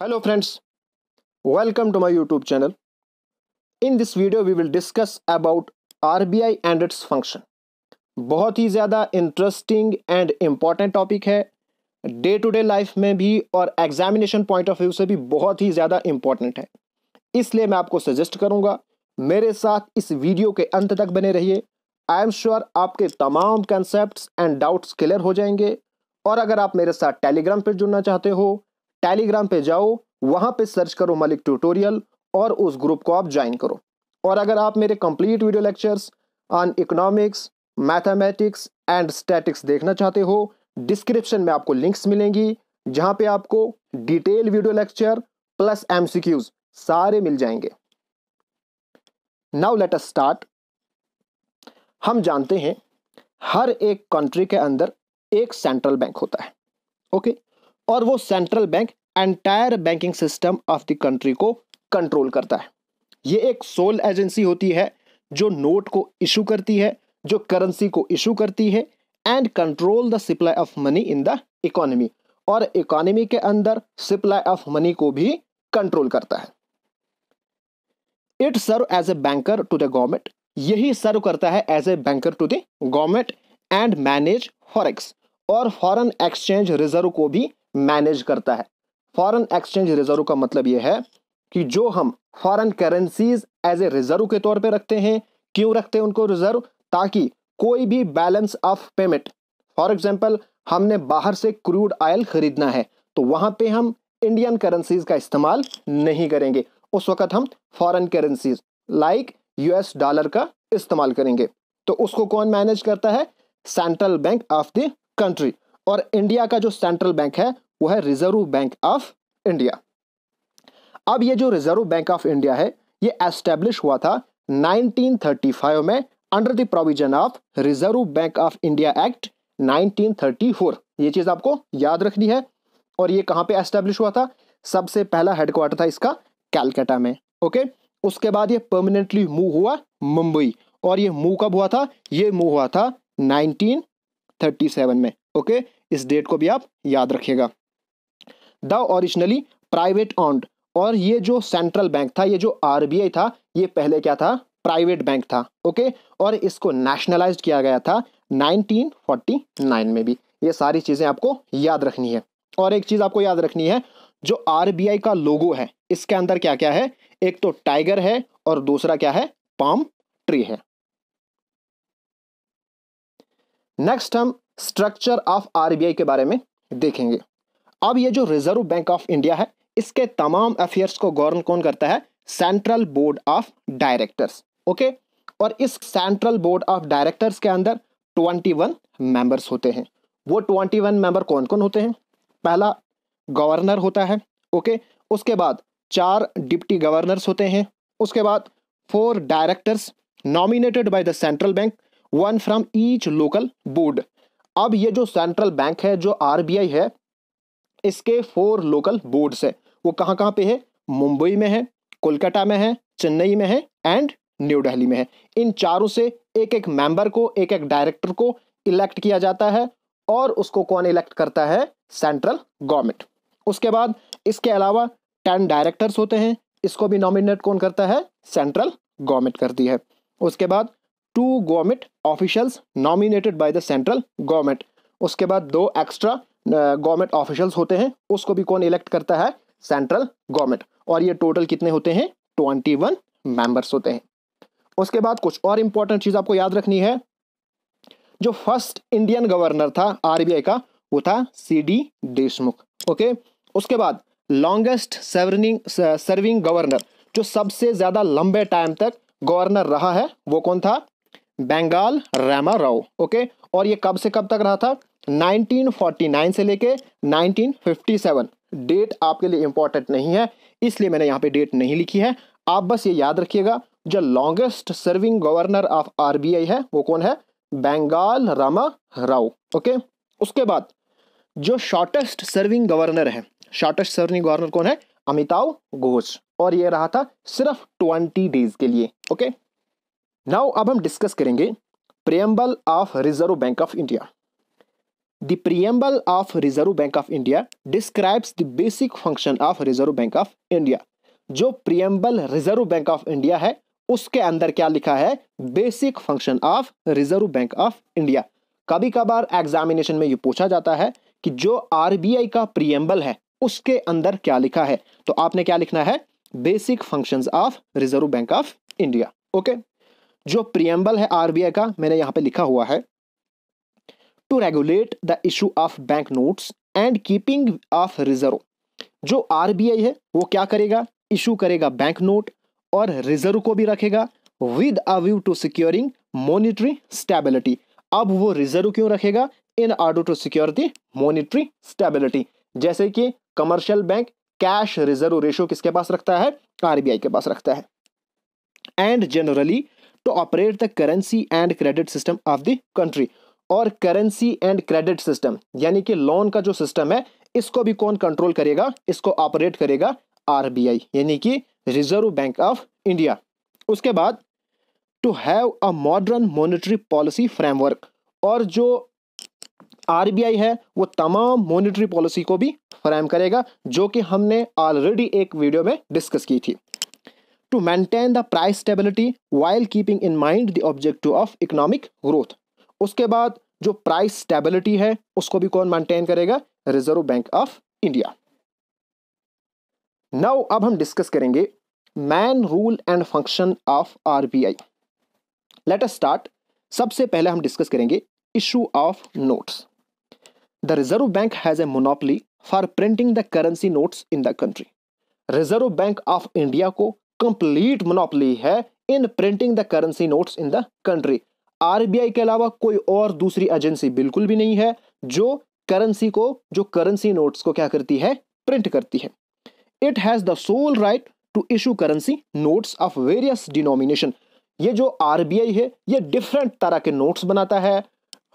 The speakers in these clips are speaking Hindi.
Hello friends, welcome to my YouTube channel. In this video we will discuss about RBI and its function बहुत ही ज़्यादा इंटरेस्टिंग एंड इम्पॉर्टेंट टॉपिक है डे टू डे लाइफ में भी और एग्जामिनेशन पॉइंट ऑफ व्यू से भी बहुत ही ज़्यादा इम्पॉर्टेंट है इसलिए मैं आपको सजेस्ट करूँगा मेरे साथ इस वीडियो के अंत तक बने रहिए आई एम श्योर आपके तमाम कंसेप्ट एंड डाउट्स क्लियर हो जाएंगे और अगर आप मेरे साथ टेलीग्राम पर जुड़ना चाहते हो टेलीग्राम पे जाओ वहां पे सर्च करो मलिक ट्यूटोरियल और उस ग्रुप को आप ज्वाइन करो और अगर आप मेरे complete video lectures on economics mathematics and statics देखना चाहते हो डिस्क्रिप्शन में आपको लिंक्स मिलेंगी जहां पे आपको detail video lecture plus MCQs सारे मिल जाएंगे नाउ लेट अस स्टार्ट हम जानते हैं हर एक कंट्री के अंदर एक सेंट्रल बैंक होता है ओके okay? और वो central bank entire banking system of the country को कंट्रोल करता है ये एक सोल एजेंसी होती है जो नोट को इशू करती है जो करेंसी को इशू करती है and control the supply of money in the economy और इकोनॉमी के अंदर सप्लाई ऑफ मनी को भी कंट्रोल करता है it serve as a banker to the government यही सर्व करता है as a banker to the government and manage forex और फॉरेन एक्सचेंज रिजर्व को भी मैनेज करता है फॉरेन एक्सचेंज रिजर्व का मतलब यह है कि जो हम foreign currencies as a reserve के तौर पे रखते हैं क्यों रखते हैं उनको रिजर्व ताकि कोई भी balance of payment for example हमने बाहर से क्रूड ऑयल खरीदना है तो वहां पे हम इंडियन करेंसीज का इस्तेमाल नहीं करेंगे उस वक्त हम foreign currencies like US dollar का इस्तेमाल करेंगे तो उसको कौन मैनेज करता है central bank of the country और इंडिया का जो सेंट्रल बैंक है वो है रिजर्व बैंक ऑफ इंडिया अब ये जो रिजर्व बैंक ऑफ इंडिया है ये एस्टेब्लिश हुआ था 1935 में under the provision of reserve bank of India Act 1934 ये चीज आपको याद रखनी है और ये कहां पे एस्टेब्लिश हुआ था सबसे पहला हेडक्वार्टर था इसका कैलकाटा में ओके उसके बाद ये परमानेंटली मूव हुआ मुंबई और ये मूव कब हुआ था ये मूव हुआ था 1937 में ओके इस डेट को भी आप याद रखिएगा द ओरिजिनली प्राइवेट ऑन्ड और ये जो सेंट्रल बैंक था ये जो आरबीआई था ये पहले क्या था प्राइवेट बैंक था ओके और इसको नेशनलाइज किया गया था 1949 में भी ये सारी चीज़ें आपको याद रखनी है और एक चीज़ आपको याद रखनी है जो आरबीआई का लोगो है इसके अंदर क्या क्या है एक तो टाइगर है और दूसरा क्या है पाम ट्री है नेक्स्ट हम स्ट्रक्चर ऑफ आरबीआई के बारे में देखेंगे अब ये जो रिजर्व बैंक ऑफ इंडिया है इसके तमाम अफेयर्स को गवर्न कौन करता है central board of directors okay और इस सेंट्रल बोर्ड ऑफ डायरेक्टर्स के अंदर 21 मेंबर्स होते हैं वो 21 मेंबर कौन कौन होते हैं पहला गवर्नर होता है ओके उसके बाद चार डिप्टी गवर्नर्स होते हैं उसके बाद four directors nominated by the central bank one from each local board अब ये जो सेंट्रल बैंक है जो आरबीआई है इसके फोर लोकल बोर्ड्स हैं वो कहाँ कहाँ पे है मुंबई में है कोलकाता में है चेन्नई में है एंड न्यू दिल्ली में है इन चारों से एक एक मेंबर को एक एक डायरेक्टर को इलेक्ट किया जाता है और उसको कौन इलेक्ट करता है सेंट्रल गवर्नमेंट उसके बाद इसके अलावा टेन डायरेक्टर्स होते हैं इसको भी नॉमिनेट कौन करता है सेंट्रल गवर्नमेंट करती है उसके बाद two government officials nominated by the central government उसके बाद दो एक्स्ट्रा गवर्नमेंट ऑफिशियल्स होते हैं उसको भी कौन इलेक्ट करता है सेंट्रल गवर्नमेंट और ये टोटल कितने होते हैं ट्वेंटी वन मेंबर्स होते हैं उसके बाद कुछ और इंपॉर्टेंट चीज आपको याद रखनी है जो फर्स्ट इंडियन गवर्नर था आरबीआई का वो था सी डी देशमुख ओके उसके बाद लॉन्गेस्ट सर्विंग सर्विंग गवर्नर जो सबसे ज्यादा लंबे टाइम तक गवर्नर रहा है वो कौन था बंगाल रामा राव ओके और ये कब से कब तक रहा था 1949 से लेके 1957 डेट आपके लिए इंपॉर्टेंट नहीं है इसलिए मैंने यहाँ पे डेट नहीं लिखी है आप बस ये याद रखिएगा जो longest serving governor of RBI है वो कौन है बंगाल रामा राव ओके उसके बाद जो शॉर्टेस्ट सर्विंग गवर्नर है शॉर्टेस्ट सर्विंग गवर्नर कौन है अमिताव घोष और ये रहा था सिर्फ ट्वेंटी डेज के लिए ओके नाउ अब हम डिस्कस करेंगे preamble of reserve bank of India The preamble of Reserve Bank of India describes the basic function of Reserve Bank of India. जो preamble Reserve bank of India है उसके अंदर क्या लिखा है basic function of reserve bank of India कभी कभार एग्जामिनेशन में ये पूछा जाता है कि जो आरबीआई का प्रियम्बल है उसके अंदर क्या लिखा है तो आपने क्या लिखना है basic functions of reserve bank of India okay जो प्रियम्बल है आरबीआई का मैंने यहां पे लिखा हुआ है to regulate the issue of bank note and keeping of reserve जो आई है वो क्या करेगा इशू करेगा बैंक नोट और रिजर्व को भी रखेगा with a view to securing monetary stability अब वो रिजर्व क्यों रखेगा in order to secure the monetary stability जैसे कि commercial bank cash reserve ratio किसके पास रखता है आरबीआई के पास रखता है and generally to operate the currency and credit system of the country और करेंसी एंड क्रेडिट सिस्टम यानी कि लोन का जो सिस्टम है इसको भी कौन कंट्रोल करेगा इसको ऑपरेट करेगा आरबीआई यानी कि रिजर्व बैंक ऑफ इंडिया उसके बाद to have a modern monetary policy framework और जो आरबीआई है वो तमाम मॉनेटरी पॉलिसी को भी फ्रेम करेगा जो कि हमने ऑलरेडी एक वीडियो में डिस्कस की थी to maintain the price stability while keeping in mind the objective of economic growth उसके बाद जो प्राइस स्टेबिलिटी है उसको भी कौन मेंटेन करेगा Reserve bank of India now अब हम डिस्कस करेंगे main role and function of RBI let us start सबसे पहले हम डिस्कस करेंगे issue of notes the reserve bank has a monopoly for printing the currency notes in the country Reserve bank of India को कंप्लीट मोनोपली है in printing the currency notes in the country RBI के अलावा कोई और दूसरी एजेंसी बिल्कुल भी नहीं है जो करेंसी को जो करेंसी नोट्स को क्या करती है प्रिंट करती है it has the sole right to issue currency notes of various denomination ये जो आरबीआई है ये डिफरेंट तरह के नोट्स बनाता है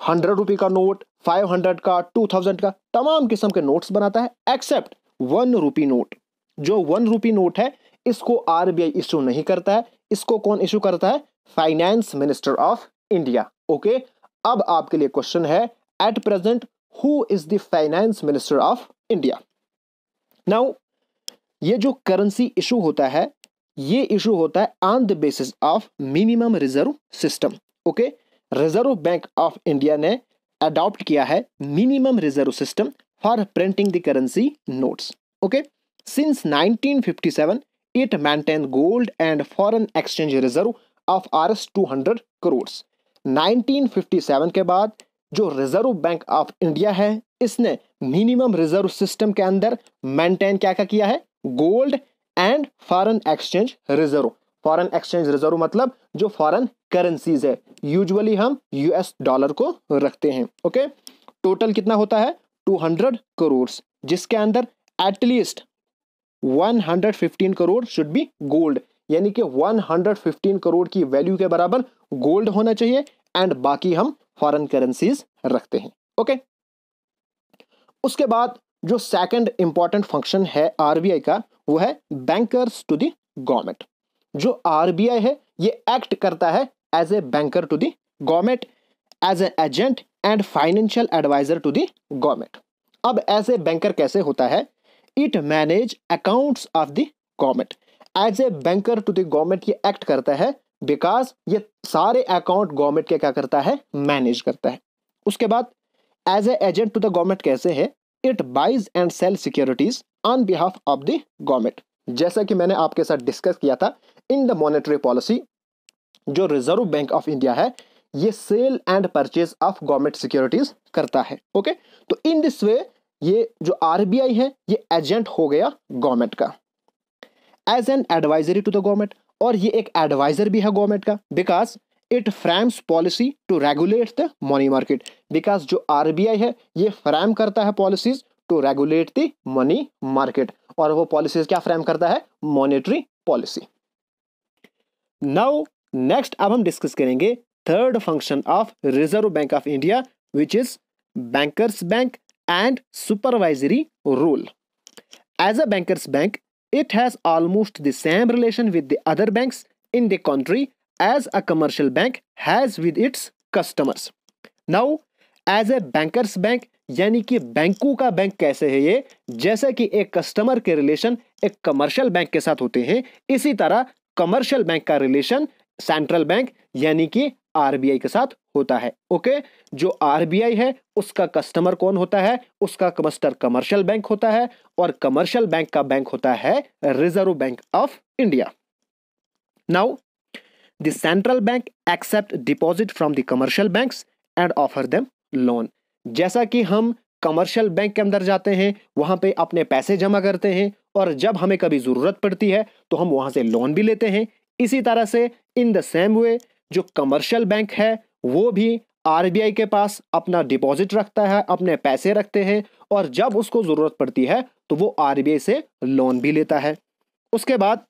हंड्रेड रुपी का नोट फाइव हंड्रेड का टू थाउजेंड का तमाम किस्म के नोट्स बनाता है एक्सेप्ट वन रुपी नोट जो वन रुपी नोट है इसको आरबीआई इशू नहीं करता है इसको कौन इशू करता है finance minister of India okay अब आपके लिए क्वेश्चन है at present who is the finance minister of India now ये जो करेंसी इशू होता है ये इशू होता है on the basis of minimum reserve system okay Reserve bank of India ने अडॉप्ट किया है minimum reserve system for printing the currency notes okay since 1957 it it maintained gold and foreign exchange reserve of Rs 200 crore 1957 के बाद जो रिजर्व बैंक ऑफ इंडिया है इसने मिनिमम रिजर्व सिस्टम के अंदर मेंटेन क्या क्या किया है gold and foreign exchange reserve foreign exchange reserve मतलब जो फॉरेन करेंसीज है यूजुअली हम यूएस डॉलर को रखते हैं ओके टोटल कितना होता है 200 करोड़ जिसके अंदर at least 115 crore should be gold यानी कि 115 करोड़ की वैल्यू के बराबर गोल्ड होना चाहिए एंड बाकी हम फॉरेन करेंसीज रखते हैं ओके उसके बाद जो सेकंड इंपॉर्टेंट फंक्शन है आरबीआई का वो है बैंकर्स टू दी गवर्नमेंट जो आरबीआई है ये एक्ट करता है as a banker to the government as a agent and financial advisor to the government अब एज ए बैंकर कैसे होता है it manage accounts of the government as a banker to the government ये एक्ट करता है बिकॉज ये सारे अकाउंट गवर्नमेंट के क्या करता है मैनेज करता है उसके बाद as a agent to the government कैसे है it buys and sell securities on behalf of the government जैसा कि मैंने आपके साथ डिस्कस किया था इन द मॉनेटरी पॉलिसी जो रिजर्व बैंक ऑफ इंडिया है ये sell and purchase of government securities करता है ओके तो इन दिस वे ये जो आरबीआई है ये एजेंट हो गया गवर्नमेंट का as an advisory to the government और ये एक एडवाइजर भी है गवर्नमेंट का because it frames policy to regulate the money market because जो आरबीआई है ये फ्रेम करता है policies to regulate the money market और वो पॉलिसीज क्या फ्रेम करता है मॉनिटरी पॉलिसी नाउ नेक्स्ट अब हम डिस्कस करेंगे third function of reserve bank of India which is bankers bank and supervisory role as a bankers bank It has almost the same relation with the other banks in the country as a commercial bank has with its customers. Now, as a bankers bank यानी कि बैंकों का बैंक कैसे है ये जैसे कि एक कस्टमर के रिलेशन एक कमर्शियल बैंक के साथ होते हैं इसी तरह कमर्शियल बैंक का रिलेशन सेंट्रल बैंक यानी कि आरबीआई के साथ होता है ओके जो आरबीआई है उसका कस्टमर कौन होता है उसका कस्टमर कमर्शियल बैंक होता है और कमर्शियल बैंक का बैंक होता है reserve bank of India now the central bank accept deposit from the commercial bank and offer them loan जैसा कि हम कमर्शियल बैंक के अंदर जाते हैं वहां पे अपने पैसे जमा करते हैं और जब हमें कभी जरूरत पड़ती है तो हम वहां से लोन भी लेते हैं इसी तरह से इन द सेम वे जो कमर्शियल बैंक है वो भी आरबीआई के पास अपना डिपॉजिट रखता है अपने पैसे रखते हैं और जब उसको ज़रूरत पड़ती है तो वो आरबीआई से लोन भी लेता है उसके बाद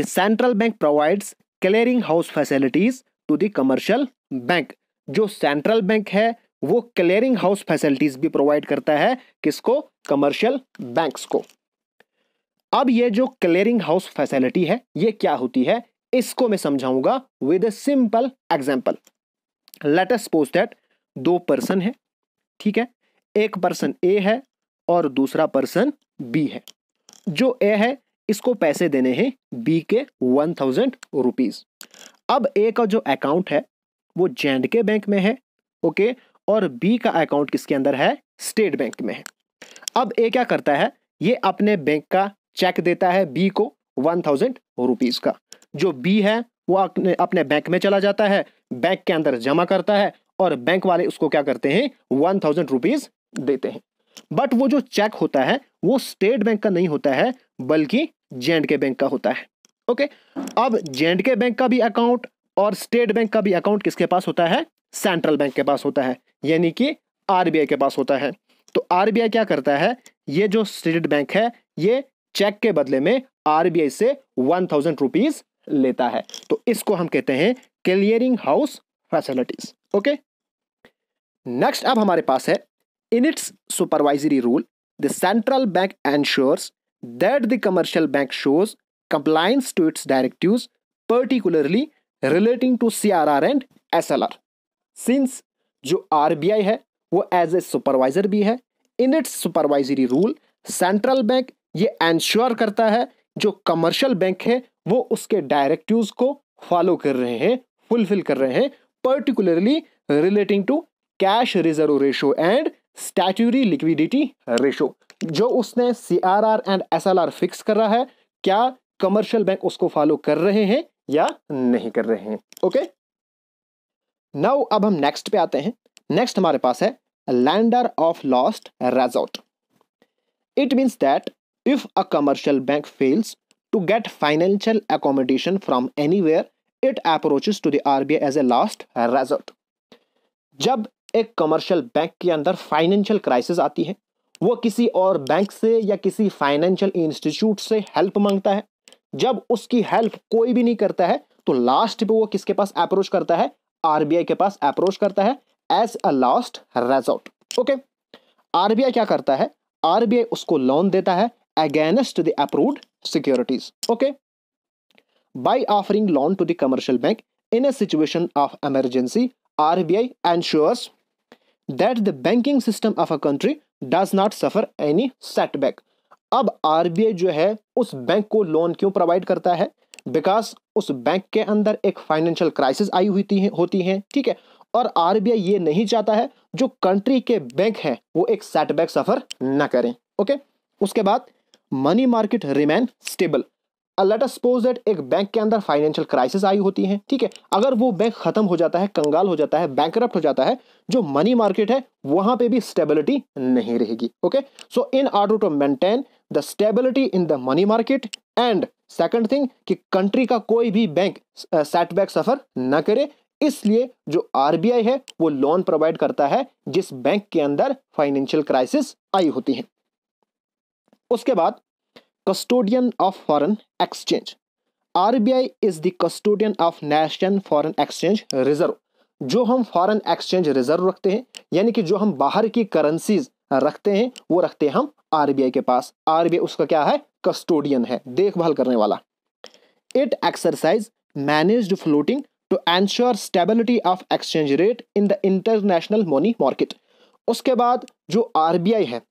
the central bank provides clearing house facilities to the commercial bank जो सेंट्रल बैंक है वो क्लियरिंग हाउस फैसिलिटीज़ भी प्रोवाइड करता है किसको कमर्शियल बैंक्स को अब ये जो क्लियरिंग हाउस फैसिलिटी है ये क्या होती है इसको मैं समझाऊंगा with a simple example let us suppose that दो पर्सन है ठीक है एक पर्सन ए है और दूसरा पर्सन बी है जो ए है इसको पैसे देने हैं बी के वन थाउजेंड रुपीज अब ए का जो अकाउंट है वो जे के बैंक में है ओके और बी का अकाउंट किसके अंदर है स्टेट बैंक में है अब ए क्या करता है ये अपने बैंक का चेक देता है बी को वन थाउजेंड रुपीज का जो बी है वो अपने अपने बैंक में चला जाता है बैंक के अंदर जमा करता है और बैंक वाले उसको क्या करते हैं वन थाउजेंड रुपीज देते हैं बट वो जो चेक होता है वो स्टेट बैंक का नहीं होता है बल्कि जे के बैंक का होता है ओके अब जे के बैंक का भी अकाउंट और स्टेट बैंक का भी अकाउंट किसके पास होता है सेंट्रल बैंक के पास होता है यानी कि आई के पास होता है तो आरबीआई क्या करता है ये जो स्टेट बैंक है ये चेक के बदले में आरबीआई से वन थाउजेंड रुपीज लेता है तो इसको हम कहते हैं clearing house facilities okay next अब हमारे पास है in its supervisory role the central bank ensures that the commercial bank shows particularly relating to C R R and S L R since जो आई है वो एज ए सुपरवाइजर भी है in its supervisory role central bank ये एंश्योर करता है जो कमर्शियल बैंक हैं वो उसके डायरेक्टिव्स को फॉलो कर रहे हैं फुलफिल कर रहे हैं particularly relating to cash reserve ratio and statutory liquidity ratio जो उसने C R R and S L R fix कर रहा है क्या कमर्शियल बैंक उसको फॉलो कर रहे हैं या नहीं कर रहे हैं ओके नाउ अब हम नेक्स्ट पे आते हैं नेक्स्ट हमारे पास है lender of last resort it means that If a commercial bank fails to get financial accommodation from anywhere, it approaches to the RBI as a last resort. जब एक कमर्शियल बैंक के अंदर फाइनेंशियल क्राइसिस आती है वो किसी और बैंक से या किसी फाइनेंशियल इंस्टीट्यूट से हेल्प मांगता है जब उसकी हेल्प कोई भी नहीं करता है तो लास्ट पे वो किसके पास अप्रोच करता है आरबीआई के पास अप्रोच करता है as a last resort okay RBI क्या करता है आरबीआई उसको लोन देता है against the approved securities. Okay. By offering loan to the commercial bank in a situation of emergency, RBI ensures that the banking system of a country does not suffer any setback. अब आरबीआई जो है उस बैंक को लोन क्यों प्रोवाइड करता है बिकॉज उस बैंक के अंदर एक फाइनेंशियल क्राइसिस आई हुई है, होती है ठीक है और आरबीआई ये नहीं चाहता है जो कंट्री के बैंक हैं वो एक सेटबैक सफर ना करें ओके उसके बाद money market remain stable let us suppose that एक बैंक के अंदर फाइनेंशियल क्राइसिस आई होती है ठीक है अगर वो बैंक खत्म हो जाता है कंगाल हो जाता है बैंक हो जाता है जो मनी मार्केट है वहां पे भी स्टेबिलिटी नहीं रहेगी okay so in order to maintain the stability in the money market and second thing कि कंट्री का कोई भी बैंक सेटबैक सफर न करे इसलिए जो आरबीआई है वो लोन प्रोवाइड करता है जिस बैंक के अंदर फाइनेंशियल क्राइसिस आई होती है उसके बाद custodian of foreign exchange RBI is the custodian of national foreign exchange reserve जो हम फॉरेन एक्सचेंज रिजर्व रखते हैं यानी कि जो हम बाहर की करेंसीज रखते हैं वो रखते हैं हम आरबीआई के पास आरबीआई उसका क्या है कस्टोडियन है देखभाल करने वाला it exercise managed floating to ensure stability of exchange rate in the international money market उसके बाद जो आरबीआई है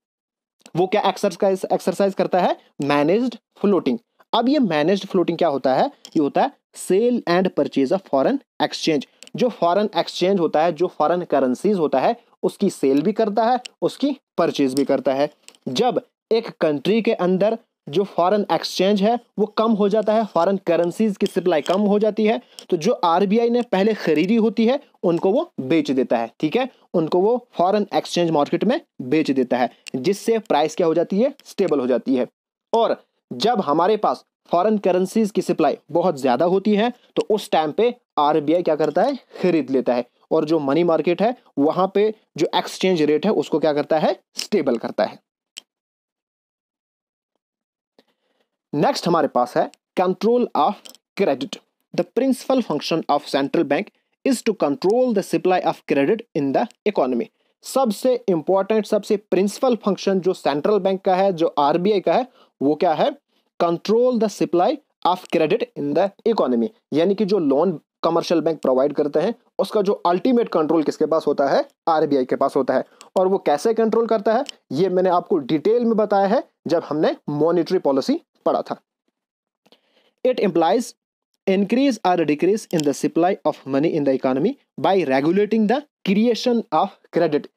वो क्या एक्सरसाइज एक्सरसाइज करता है मैनेज्ड फ्लोटिंग अब ये मैनेज्ड फ्लोटिंग क्या होता है ये होता है sale and purchase of foreign exchange जो फॉरेन एक्सचेंज होता है जो फॉरेन करेंसीज होता है उसकी सेल भी करता है उसकी परचेज भी करता है जब एक कंट्री के अंदर जो फॉरेन एक्सचेंज है वो कम हो जाता है फॉरेन करेंसीज की सप्लाई कम हो जाती है तो जो आरबीआई ने पहले खरीदी होती है उनको वो बेच देता है ठीक है उनको वो फॉरेन एक्सचेंज मार्केट में बेच देता है जिससे प्राइस क्या हो जाती है स्टेबल हो जाती है और जब हमारे पास फॉरेन करेंसीज की सप्लाई बहुत ज़्यादा होती है तो उस टाइम पे आर क्या करता है खरीद लेता है और जो मनी मार्केट है वहाँ पे जो एक्सचेंज रेट है उसको क्या करता है स्टेबल करता है नेक्स्ट हमारे पास है control of credit the principal function of central bank is to control the supply of credit in the economy सबसे इंपॉर्टेंट सबसे प्रिंसिपल फंक्शन जो सेंट्रल बैंक का है जो आरबीआई का है वो क्या है control the supply of credit in the economy यानी कि जो लोन कमर्शियल बैंक प्रोवाइड करते हैं उसका जो अल्टीमेट कंट्रोल किसके पास होता है आरबीआई के पास होता है और वो कैसे कंट्रोल करता है ये मैंने आपको डिटेल में बताया है जब हमने मॉनिटरी पॉलिसी पड़ा था it implies increase or decrease in the supply of money in the economy by regulating the creation of credit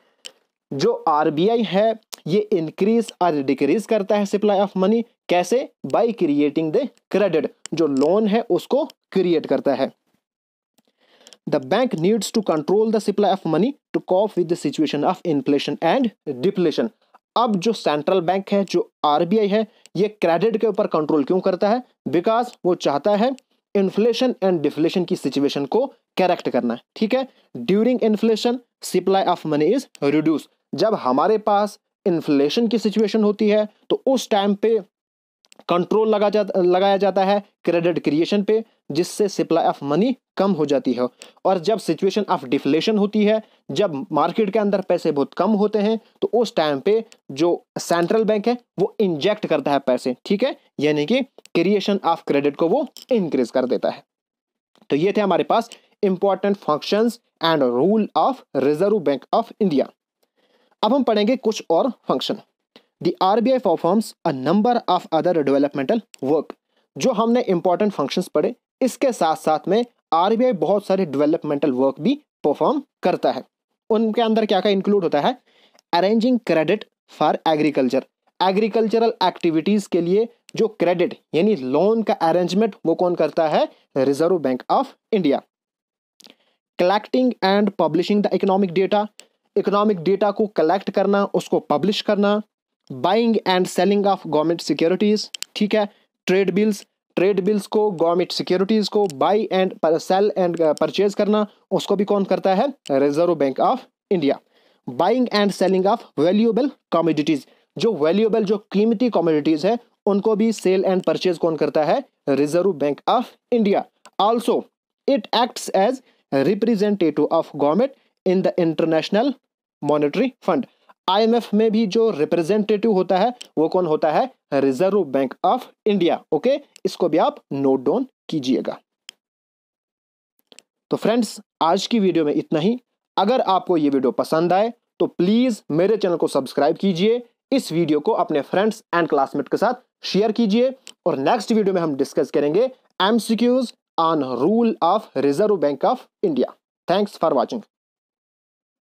जो आर है ये इंक्रीज आर डिक्रीज करता है सप्लाई ऑफ मनी कैसे बाई क्रिएटिंग द क्रेडिट जो लोन है उसको क्रिएट करता है the bank needs to control the supply of money to cope with the situation of inflation and depletion अब जो सेंट्रल बैंक है जो आरबीआई है ये क्रेडिट के ऊपर कंट्रोल क्यों करता है बिकॉज वो चाहता है इन्फ्लेशन एंड डिफ्लेशन की सिचुएशन को करेक्ट करना ठीक है during inflation supply of money is reduce जब हमारे पास इन्फ्लेशन की सिचुएशन होती है तो उस टाइम पे कंट्रोल लगा जा लगाया जाता है क्रेडिट क्रिएशन पे जिससे सप्लाई ऑफ मनी कम हो जाती है और जब सिचुएशन ऑफ डिफ्लेशन होती है जब मार्केट के अंदर पैसे बहुत कम होते हैं तो उस टाइम पे जो सेंट्रल बैंक है वो इंजेक्ट करता है पैसे ठीक है यानी कि क्रिएशन ऑफ क्रेडिट को वो इंक्रीज कर देता है तो ये थे हमारे पास important function and role of reserve bank of India अब हम पढ़ेंगे कुछ और function the R B I performs a number of other developmental work जो हमने इंपॉर्टेंट फंक्शंस पढ़े इसके साथ साथ में आर बहुत सारे डेवलपमेंटल वर्क भी परफॉर्म करता है उनके अंदर क्या क्या इंक्लूड होता है arranging credit for agriculture agricultural activities के लिए जो क्रेडिट यानी लोन का अरेंजमेंट वो कौन करता है reserve bank of India collecting and publishing the economic data economic data को कलेक्ट करना उसको पब्लिश करना buying and selling of government securities ठीक है ट्रेड बिल्स ट्रेड बिल्स को गवर्नमेंट सिक्योरिटीज को buy and sell and purchase करना उसको भी कौन करता है reserve bank of India buying and selling of valuable commodities जो वैल्यूएबल जो कीमती कॉमोडिटीज है उनको भी सेल एंड परचेज कौन करता है reserve bank of India also it act as representative of government in the International Monetary Fund IMF में भी जो रिप्रेजेंटेटिव होता है वो कौन होता है reserve bank of India okay इसको भी आप नोट डाउन कीजिएगा तो फ्रेंड्स आज की वीडियो में इतना ही अगर आपको ये वीडियो पसंद आए तो प्लीज मेरे चैनल को सब्सक्राइब कीजिए इस वीडियो को अपने फ्रेंड्स एंड क्लासमेट के साथ शेयर कीजिए और नेक्स्ट वीडियो में हम डिस्कस करेंगे MCQs on role of reserve bank of India thanks for watching